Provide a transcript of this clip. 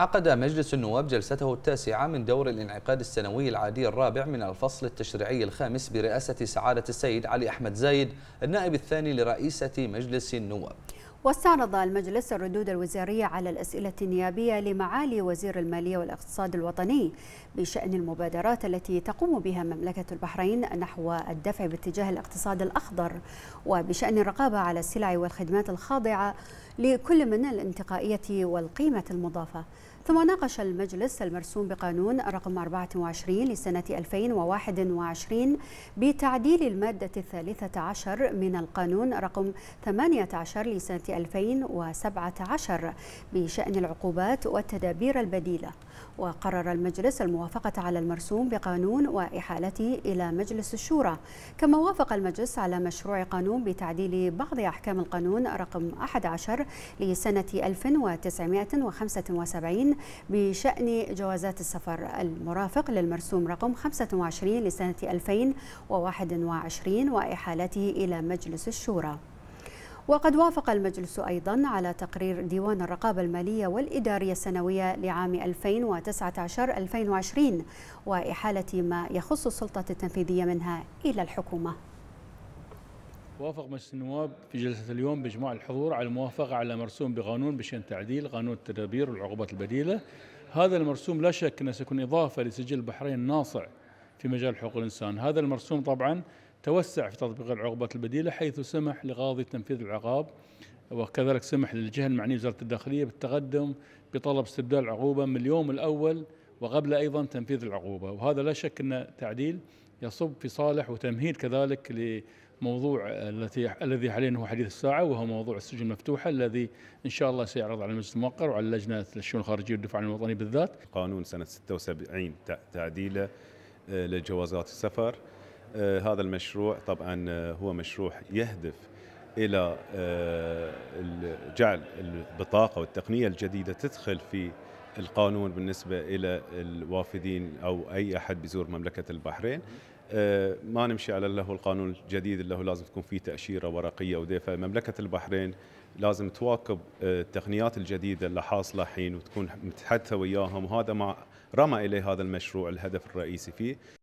عقد مجلس النواب جلسته التاسعة من دور الانعقاد السنوي العادي الرابع من الفصل التشريعي الخامس برئاسة سعادة السيد علي أحمد زايد النائب الثاني لرئيسة مجلس النواب واستعرض المجلس الردود الوزارية على الأسئلة النيابية لمعالي وزير المالية والاقتصاد الوطني بشأن المبادرات التي تقوم بها مملكة البحرين نحو الدفع باتجاه الاقتصاد الأخضر وبشأن الرقابة على السلع والخدمات الخاضعة لكل من الانتقائية والقيمة المضافة ثم ناقش المجلس المرسوم بقانون رقم 24 لسنة 2021 بتعديل المادة الثالثة عشر من القانون رقم 18 لسنة 2017 بشأن العقوبات والتدابير البديلة وقرر المجلس الموافقة على المرسوم بقانون وإحالته إلى مجلس الشورى كما وافق المجلس على مشروع قانون بتعديل بعض أحكام القانون رقم 11 دولار لسنة 1975 بشأن جوازات السفر المرافق للمرسوم رقم 25 لسنة 2021 وإحالته إلى مجلس الشورى وقد وافق المجلس أيضا على تقرير ديوان الرقابة المالية والإدارية السنوية لعام 2019-2020 وإحالة ما يخص السلطة التنفيذية منها إلى الحكومة وافق مجلس النواب في جلسة اليوم بإجماع الحضور على الموافقة على مرسوم بقانون بشأن تعديل قانون التدابير والعقوبات البديلة هذا المرسوم لا شك أنه سيكون إضافة لسجل البحرين الناصع في مجال حقوق الإنسان هذا المرسوم طبعا توسع في تطبيق العقوبات البديلة حيث سمح لقاضي تنفيذ العقاب وكذلك سمح للجهة المعنية وزارة الداخلية بالتقدم بطلب استبدال العقوبة من اليوم الأول وقبل أيضا تنفيذ العقوبة وهذا لا شك أن تعديل يصب في صالح وتمهيد كذلك لموضوع التي الذي حاليا هو حديث الساعة وهو موضوع السجن المفتوحة الذي إن شاء الله سيعرض على المجلس الموقر وعلى لجنة الشؤون الخارجية والدفاع عن الوطني بالذات قانون سنة 76 تعديله آه، لجوازات السفر آه، هذا المشروع طبعا آه، هو مشروع يهدف الى جعل البطاقه والتقنيه الجديده تدخل في القانون بالنسبة إلى الوافدين أو أي أحد بيزور مملكة البحرين آه، ما نمشي على اللي هو القانون الجديد اللي هو لازم تكون فيه تأشيرة ورقية ودي فمملكة البحرين لازم تواكب آه، التقنيات الجديدة اللي حاصلة حين وتكون متحدثة وياهم وهذا ما رمى إليه هذا المشروع الهدف الرئيسي فيه